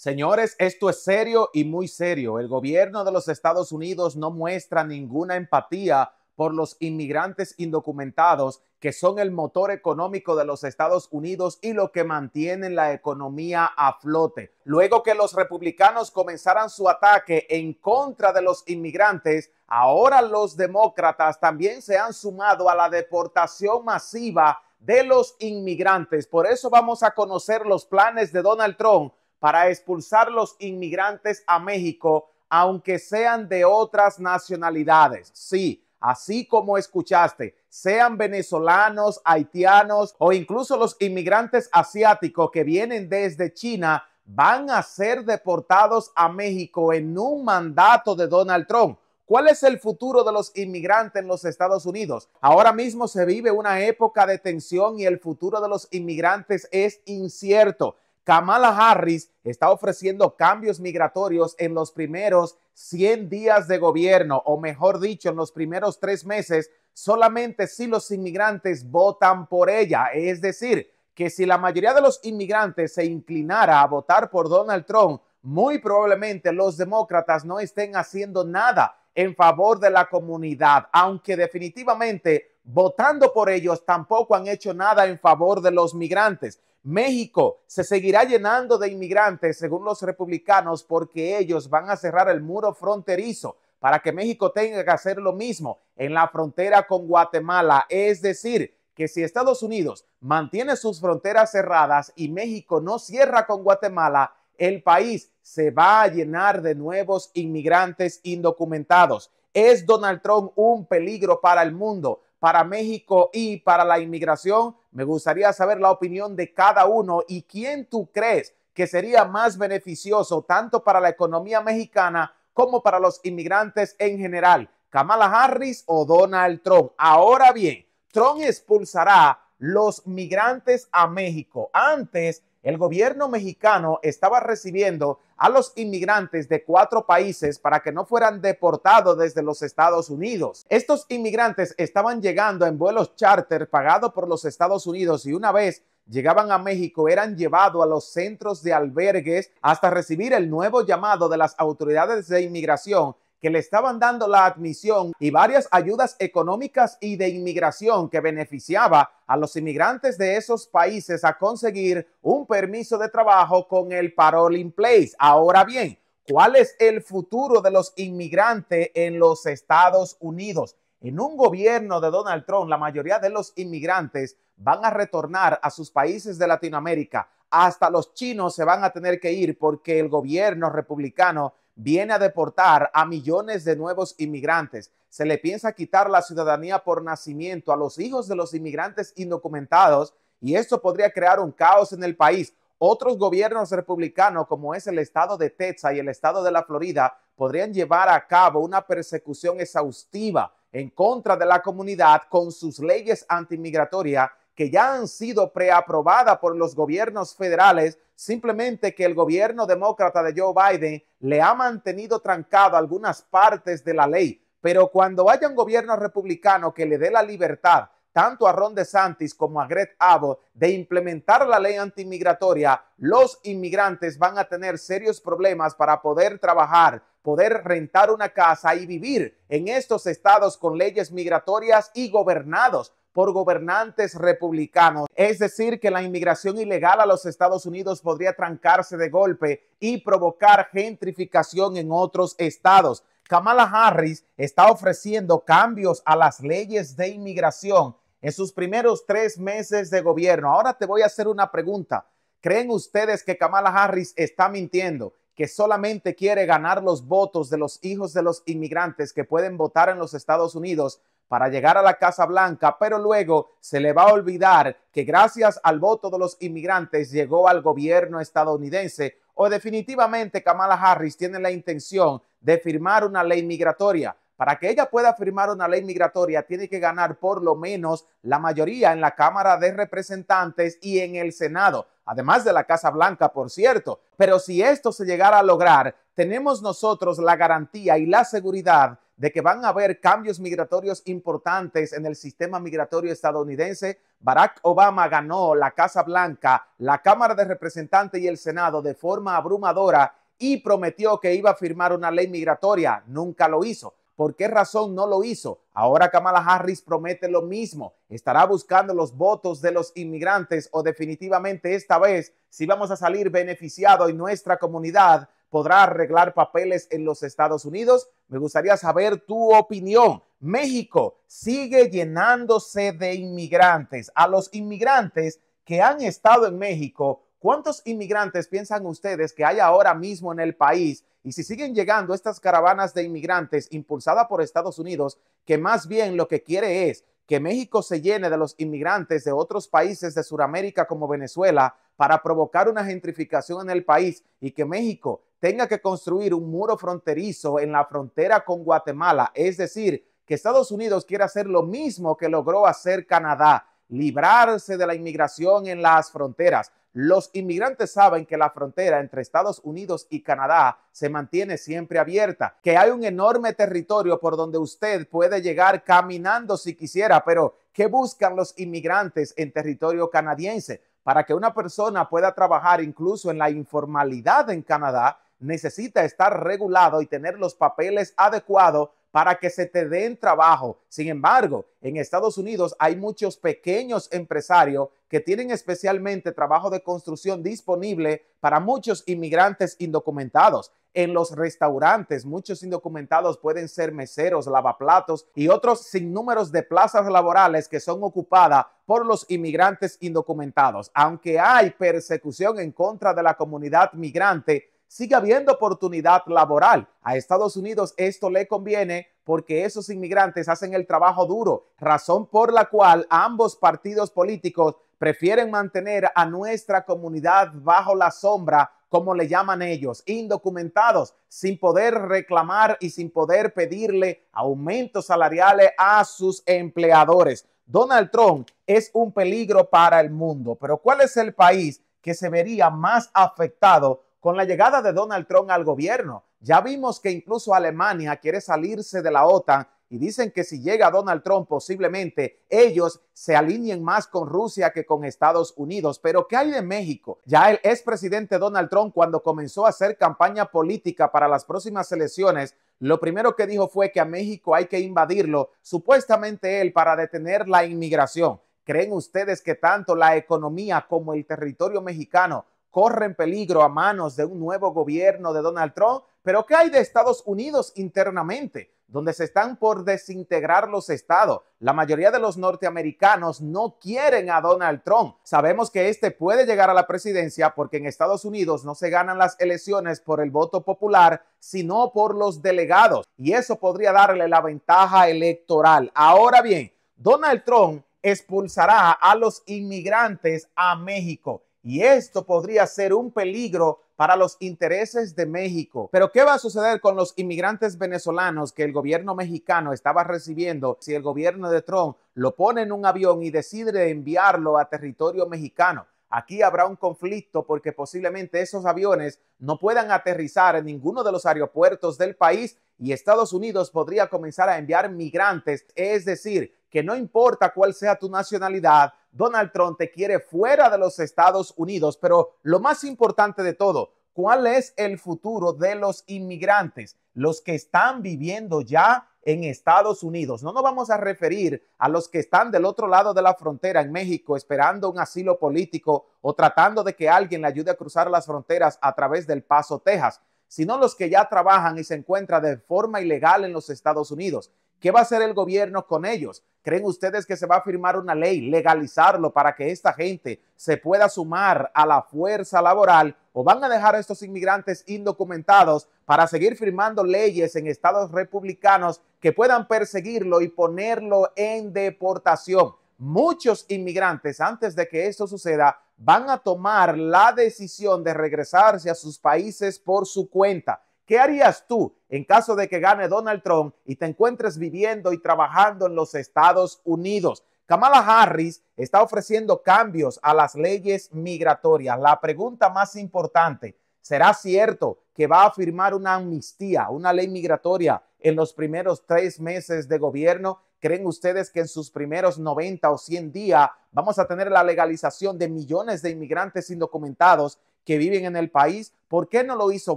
Señores, esto es serio y muy serio. El gobierno de los Estados Unidos no muestra ninguna empatía por los inmigrantes indocumentados que son el motor económico de los Estados Unidos y lo que mantienen la economía a flote. Luego que los republicanos comenzaran su ataque en contra de los inmigrantes, ahora los demócratas también se han sumado a la deportación masiva de los inmigrantes. Por eso vamos a conocer los planes de Donald Trump para expulsar los inmigrantes a México, aunque sean de otras nacionalidades. Sí, así como escuchaste, sean venezolanos, haitianos o incluso los inmigrantes asiáticos que vienen desde China, van a ser deportados a México en un mandato de Donald Trump. ¿Cuál es el futuro de los inmigrantes en los Estados Unidos? Ahora mismo se vive una época de tensión y el futuro de los inmigrantes es incierto. Kamala Harris está ofreciendo cambios migratorios en los primeros 100 días de gobierno, o mejor dicho, en los primeros tres meses, solamente si los inmigrantes votan por ella. Es decir, que si la mayoría de los inmigrantes se inclinara a votar por Donald Trump, muy probablemente los demócratas no estén haciendo nada en favor de la comunidad, aunque definitivamente votando por ellos, tampoco han hecho nada en favor de los migrantes. México se seguirá llenando de inmigrantes, según los republicanos, porque ellos van a cerrar el muro fronterizo para que México tenga que hacer lo mismo en la frontera con Guatemala. Es decir, que si Estados Unidos mantiene sus fronteras cerradas y México no cierra con Guatemala, el país se va a llenar de nuevos inmigrantes indocumentados. ¿Es Donald Trump un peligro para el mundo? para México y para la inmigración. Me gustaría saber la opinión de cada uno y quién tú crees que sería más beneficioso tanto para la economía mexicana como para los inmigrantes en general, Kamala Harris o Donald Trump. Ahora bien, Trump expulsará los migrantes a México. Antes el gobierno mexicano estaba recibiendo a los inmigrantes de cuatro países para que no fueran deportados desde los Estados Unidos. Estos inmigrantes estaban llegando en vuelos charter pagados por los Estados Unidos y una vez llegaban a México eran llevados a los centros de albergues hasta recibir el nuevo llamado de las autoridades de inmigración que le estaban dando la admisión y varias ayudas económicas y de inmigración que beneficiaba a los inmigrantes de esos países a conseguir un permiso de trabajo con el parole in place. Ahora bien, ¿cuál es el futuro de los inmigrantes en los Estados Unidos? En un gobierno de Donald Trump, la mayoría de los inmigrantes van a retornar a sus países de Latinoamérica. Hasta los chinos se van a tener que ir porque el gobierno republicano viene a deportar a millones de nuevos inmigrantes. Se le piensa quitar la ciudadanía por nacimiento a los hijos de los inmigrantes indocumentados y esto podría crear un caos en el país. Otros gobiernos republicanos, como es el estado de Texas y el estado de la Florida, podrían llevar a cabo una persecución exhaustiva en contra de la comunidad con sus leyes antimigratorias que ya han sido preaprobadas por los gobiernos federales, simplemente que el gobierno demócrata de Joe Biden le ha mantenido trancado algunas partes de la ley. Pero cuando haya un gobierno republicano que le dé la libertad tanto a Ron DeSantis como a Greg Abbott de implementar la ley antimigratoria, los inmigrantes van a tener serios problemas para poder trabajar poder rentar una casa y vivir en estos estados con leyes migratorias y gobernados por gobernantes republicanos. Es decir, que la inmigración ilegal a los Estados Unidos podría trancarse de golpe y provocar gentrificación en otros estados. Kamala Harris está ofreciendo cambios a las leyes de inmigración en sus primeros tres meses de gobierno. Ahora te voy a hacer una pregunta. ¿Creen ustedes que Kamala Harris está mintiendo que solamente quiere ganar los votos de los hijos de los inmigrantes que pueden votar en los Estados Unidos para llegar a la Casa Blanca, pero luego se le va a olvidar que gracias al voto de los inmigrantes llegó al gobierno estadounidense o definitivamente Kamala Harris tiene la intención de firmar una ley migratoria para que ella pueda firmar una ley migratoria, tiene que ganar por lo menos la mayoría en la Cámara de Representantes y en el Senado, además de la Casa Blanca, por cierto. Pero si esto se llegara a lograr, tenemos nosotros la garantía y la seguridad de que van a haber cambios migratorios importantes en el sistema migratorio estadounidense. Barack Obama ganó la Casa Blanca, la Cámara de Representantes y el Senado de forma abrumadora y prometió que iba a firmar una ley migratoria. Nunca lo hizo. ¿Por qué razón no lo hizo? Ahora Kamala Harris promete lo mismo. ¿Estará buscando los votos de los inmigrantes o definitivamente esta vez, si vamos a salir beneficiado y nuestra comunidad podrá arreglar papeles en los Estados Unidos? Me gustaría saber tu opinión. México sigue llenándose de inmigrantes. A los inmigrantes que han estado en México ¿Cuántos inmigrantes piensan ustedes que hay ahora mismo en el país? Y si siguen llegando estas caravanas de inmigrantes impulsadas por Estados Unidos, que más bien lo que quiere es que México se llene de los inmigrantes de otros países de Sudamérica como Venezuela para provocar una gentrificación en el país y que México tenga que construir un muro fronterizo en la frontera con Guatemala. Es decir, que Estados Unidos quiere hacer lo mismo que logró hacer Canadá librarse de la inmigración en las fronteras. Los inmigrantes saben que la frontera entre Estados Unidos y Canadá se mantiene siempre abierta, que hay un enorme territorio por donde usted puede llegar caminando si quisiera, pero ¿qué buscan los inmigrantes en territorio canadiense? Para que una persona pueda trabajar incluso en la informalidad en Canadá, necesita estar regulado y tener los papeles adecuados para que se te den trabajo. Sin embargo, en Estados Unidos hay muchos pequeños empresarios que tienen especialmente trabajo de construcción disponible para muchos inmigrantes indocumentados. En los restaurantes, muchos indocumentados pueden ser meseros, lavaplatos y otros sin números de plazas laborales que son ocupadas por los inmigrantes indocumentados. Aunque hay persecución en contra de la comunidad migrante, sigue habiendo oportunidad laboral. A Estados Unidos esto le conviene porque esos inmigrantes hacen el trabajo duro, razón por la cual ambos partidos políticos prefieren mantener a nuestra comunidad bajo la sombra, como le llaman ellos, indocumentados, sin poder reclamar y sin poder pedirle aumentos salariales a sus empleadores. Donald Trump es un peligro para el mundo, pero ¿cuál es el país que se vería más afectado con la llegada de Donald Trump al gobierno. Ya vimos que incluso Alemania quiere salirse de la OTAN y dicen que si llega Donald Trump posiblemente ellos se alineen más con Rusia que con Estados Unidos. Pero ¿qué hay de México? Ya el expresidente Donald Trump cuando comenzó a hacer campaña política para las próximas elecciones, lo primero que dijo fue que a México hay que invadirlo, supuestamente él, para detener la inmigración. ¿Creen ustedes que tanto la economía como el territorio mexicano corren peligro a manos de un nuevo gobierno de Donald Trump, pero ¿qué hay de Estados Unidos internamente? donde se están por desintegrar los estados. La mayoría de los norteamericanos no quieren a Donald Trump. Sabemos que este puede llegar a la presidencia porque en Estados Unidos no se ganan las elecciones por el voto popular, sino por los delegados. Y eso podría darle la ventaja electoral. Ahora bien, Donald Trump expulsará a los inmigrantes a México y esto podría ser un peligro para los intereses de México. Pero ¿qué va a suceder con los inmigrantes venezolanos que el gobierno mexicano estaba recibiendo si el gobierno de Trump lo pone en un avión y decide enviarlo a territorio mexicano? Aquí habrá un conflicto porque posiblemente esos aviones no puedan aterrizar en ninguno de los aeropuertos del país y Estados Unidos podría comenzar a enviar migrantes. Es decir, que no importa cuál sea tu nacionalidad, Donald Trump te quiere fuera de los Estados Unidos, pero lo más importante de todo, ¿cuál es el futuro de los inmigrantes, los que están viviendo ya en Estados Unidos? No nos vamos a referir a los que están del otro lado de la frontera en México esperando un asilo político o tratando de que alguien le ayude a cruzar las fronteras a través del Paso, Texas sino los que ya trabajan y se encuentran de forma ilegal en los Estados Unidos. ¿Qué va a hacer el gobierno con ellos? ¿Creen ustedes que se va a firmar una ley, legalizarlo para que esta gente se pueda sumar a la fuerza laboral o van a dejar a estos inmigrantes indocumentados para seguir firmando leyes en estados republicanos que puedan perseguirlo y ponerlo en deportación? Muchos inmigrantes, antes de que esto suceda, van a tomar la decisión de regresarse a sus países por su cuenta ¿Qué harías tú en caso de que gane Donald Trump y te encuentres viviendo y trabajando en los Estados Unidos? Kamala Harris está ofreciendo cambios a las leyes migratorias. La pregunta más importante, ¿será cierto que va a firmar una amnistía, una ley migratoria en los primeros tres meses de gobierno? ¿Creen ustedes que en sus primeros 90 o 100 días vamos a tener la legalización de millones de inmigrantes indocumentados que viven en el país. ¿Por qué no lo hizo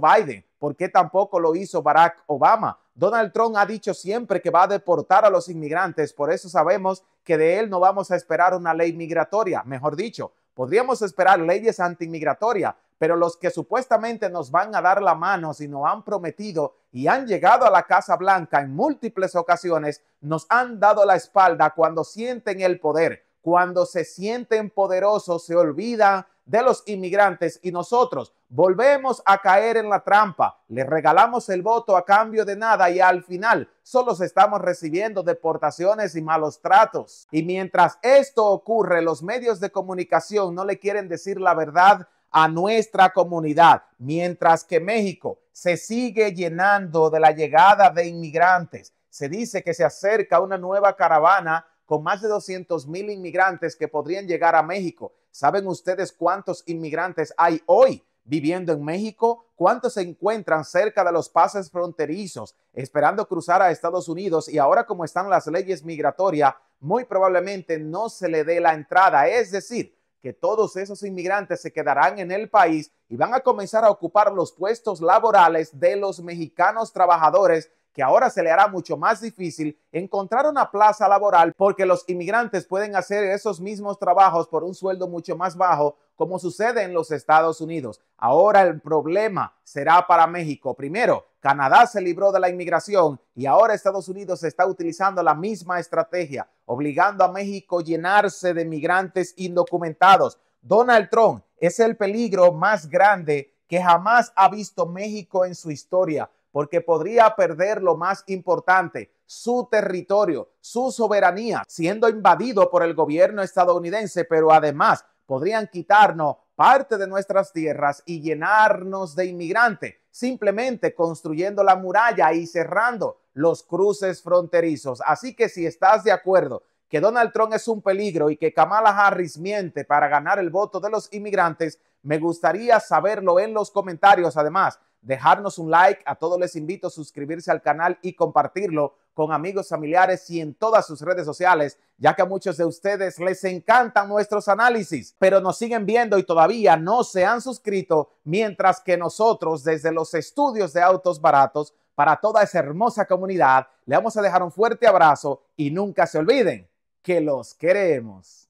Biden? ¿Por qué tampoco lo hizo Barack Obama? Donald Trump ha dicho siempre que va a deportar a los inmigrantes, por eso sabemos que de él no vamos a esperar una ley migratoria, mejor dicho, podríamos esperar leyes antimigratorias, pero los que supuestamente nos van a dar la mano si nos han prometido y han llegado a la Casa Blanca en múltiples ocasiones, nos han dado la espalda cuando sienten el poder, cuando se sienten poderosos, se olvidan de los inmigrantes y nosotros volvemos a caer en la trampa, le regalamos el voto a cambio de nada y al final solo estamos recibiendo deportaciones y malos tratos. Y mientras esto ocurre, los medios de comunicación no le quieren decir la verdad a nuestra comunidad, mientras que México se sigue llenando de la llegada de inmigrantes. Se dice que se acerca una nueva caravana con más de 200 mil inmigrantes que podrían llegar a México. ¿Saben ustedes cuántos inmigrantes hay hoy viviendo en México? ¿Cuántos se encuentran cerca de los pases fronterizos esperando cruzar a Estados Unidos? Y ahora como están las leyes migratorias, muy probablemente no se le dé la entrada. Es decir, que todos esos inmigrantes se quedarán en el país y van a comenzar a ocupar los puestos laborales de los mexicanos trabajadores que ahora se le hará mucho más difícil encontrar una plaza laboral porque los inmigrantes pueden hacer esos mismos trabajos por un sueldo mucho más bajo como sucede en los Estados Unidos. Ahora el problema será para México. Primero, Canadá se libró de la inmigración y ahora Estados Unidos está utilizando la misma estrategia, obligando a México a llenarse de migrantes indocumentados. Donald Trump es el peligro más grande que jamás ha visto México en su historia, porque podría perder lo más importante, su territorio, su soberanía, siendo invadido por el gobierno estadounidense, pero además podrían quitarnos parte de nuestras tierras y llenarnos de inmigrantes, simplemente construyendo la muralla y cerrando los cruces fronterizos. Así que si estás de acuerdo que Donald Trump es un peligro y que Kamala Harris miente para ganar el voto de los inmigrantes, me gustaría saberlo en los comentarios. Además, dejarnos un like. A todos les invito a suscribirse al canal y compartirlo con amigos, familiares y en todas sus redes sociales, ya que a muchos de ustedes les encantan nuestros análisis, pero nos siguen viendo y todavía no se han suscrito, mientras que nosotros desde los estudios de autos baratos, para toda esa hermosa comunidad, le vamos a dejar un fuerte abrazo y nunca se olviden que los queremos.